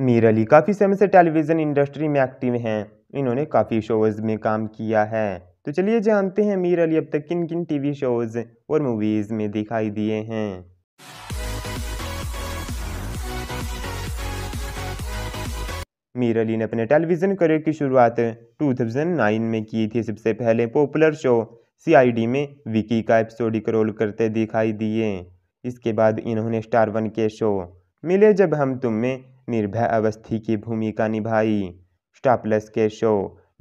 मीर अली काफ़ी समय से टेलीविज़न इंडस्ट्री में एक्टिव हैं इन्होंने काफ़ी शोज़ में काम किया है तो चलिए जानते हैं मीर अली अब तक किन किन टीवी शोज़ और मूवीज़ में दिखाई दिए हैं मीर अली ने अपने टेलीविज़न करियर की शुरुआत 2009 में की थी सबसे पहले पॉपुलर शो सीआईडी में विकी का एपिसोडिक रोल करते दिखाई दिए इसके बाद इन्होंने स्टार वन के शो मिले जब हम तुम में निर्भय अवस्थी की भूमिका निभाई स्टापलस के शो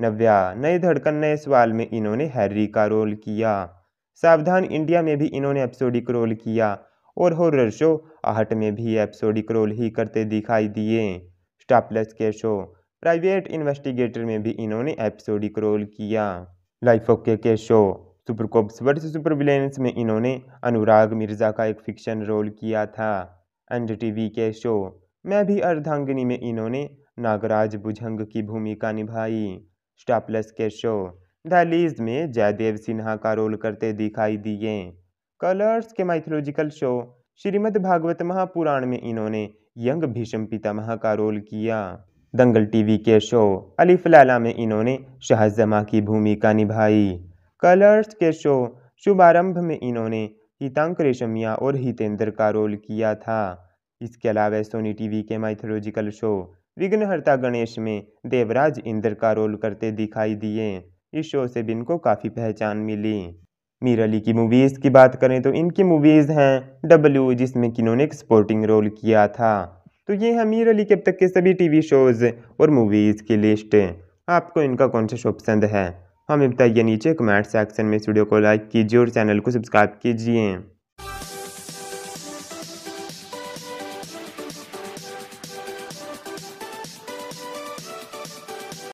नव्या नए धड़कन नए सवाल में इन्होंने हैरी का रोल किया सावधान इंडिया में भी इन्होंने एपिसोडिक रोल किया और हॉरर शो आहट में भी एपिसोडिक रोल ही करते दिखाई दिए स्टापलस के शो प्राइवेट इन्वेस्टिगेटर में भी इन्होंने एपिसोडिक रोल किया लाइफ ओके के शो सुपरकोप्स वर्ष सुपरविलेंस में इन्होंने अनुराग मिर्ज़ा का एक फिक्शन रोल किया था एन के शो मैं भी अर्धांगिनी में इन्होंने नागराज भुजंग की भूमिका निभाई स्टापलस के शो द में जयदेव सिन्हा का रोल करते दिखाई दिए कलर्स के माइथोलॉजिकल शो श्रीमद् भागवत महापुराण में इन्होंने यंग भीष्म पितामह का रोल किया दंगल टीवी के शो अली लाला में इन्होंने शाहजमा की भूमिका निभाई कलर्स के शो शुभारंभ में इन्होंने हितांक रेशमिया और हितेंद्र का रोल किया था इसके अलावा सोनी टीवी के माइथोलॉजिकल शो विघ्नहर्ता गणेश में देवराज इंद्र का रोल करते दिखाई दिए इस शो से भी इनको काफ़ी पहचान मिली मीर अली की मूवीज़ की बात करें तो इनकी मूवीज़ हैं डब्ल्यू जिसमें कि इन्होंने एक सपोर्टिंग रोल किया था तो ये है मीर अली के अब तक के सभी टीवी शोज़ और मूवीज़ की लिस्ट आपको इनका कौन सा शो पसंद है हमें बताइए नीचे कमेंट सेक्शन में इस वीडियो को लाइक कीजिए और चैनल को सब्सक्राइब कीजिए